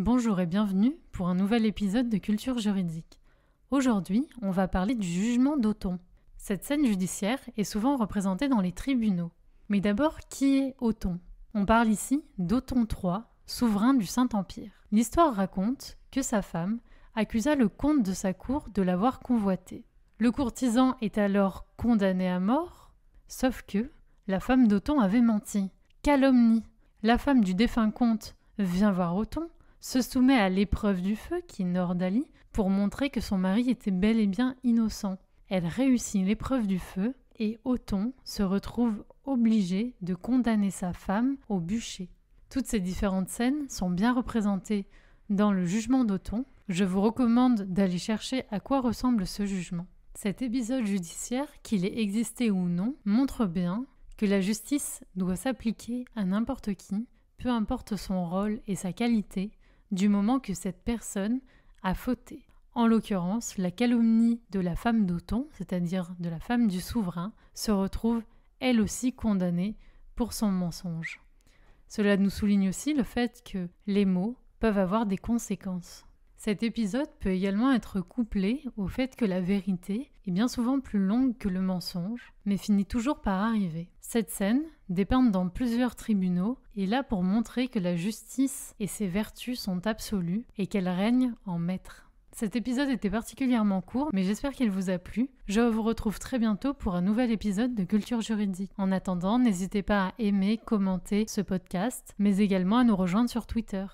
Bonjour et bienvenue pour un nouvel épisode de Culture juridique. Aujourd'hui, on va parler du jugement d'Othon. Cette scène judiciaire est souvent représentée dans les tribunaux. Mais d'abord, qui est Othon On parle ici d'Othon III, souverain du Saint-Empire. L'histoire raconte que sa femme accusa le comte de sa cour de l'avoir convoité. Le courtisan est alors condamné à mort, sauf que la femme d'Othon avait menti. Calomnie. La femme du défunt comte vient voir Othon se soumet à l'épreuve du feu, qui nord Nordali, pour montrer que son mari était bel et bien innocent. Elle réussit l'épreuve du feu et Othon se retrouve obligé de condamner sa femme au bûcher. Toutes ces différentes scènes sont bien représentées dans le jugement d'Othon. Je vous recommande d'aller chercher à quoi ressemble ce jugement. Cet épisode judiciaire, qu'il ait existé ou non, montre bien que la justice doit s'appliquer à n'importe qui, peu importe son rôle et sa qualité, du moment que cette personne a fauté. En l'occurrence, la calomnie de la femme d'Othon, c'est-à-dire de la femme du souverain, se retrouve elle aussi condamnée pour son mensonge. Cela nous souligne aussi le fait que les mots peuvent avoir des conséquences. Cet épisode peut également être couplé au fait que la vérité bien souvent plus longue que le mensonge, mais finit toujours par arriver. Cette scène, dépeinte dans plusieurs tribunaux, est là pour montrer que la justice et ses vertus sont absolues et qu'elle règne en maître. Cet épisode était particulièrement court, mais j'espère qu'il vous a plu. Je vous retrouve très bientôt pour un nouvel épisode de Culture Juridique. En attendant, n'hésitez pas à aimer, commenter ce podcast, mais également à nous rejoindre sur Twitter.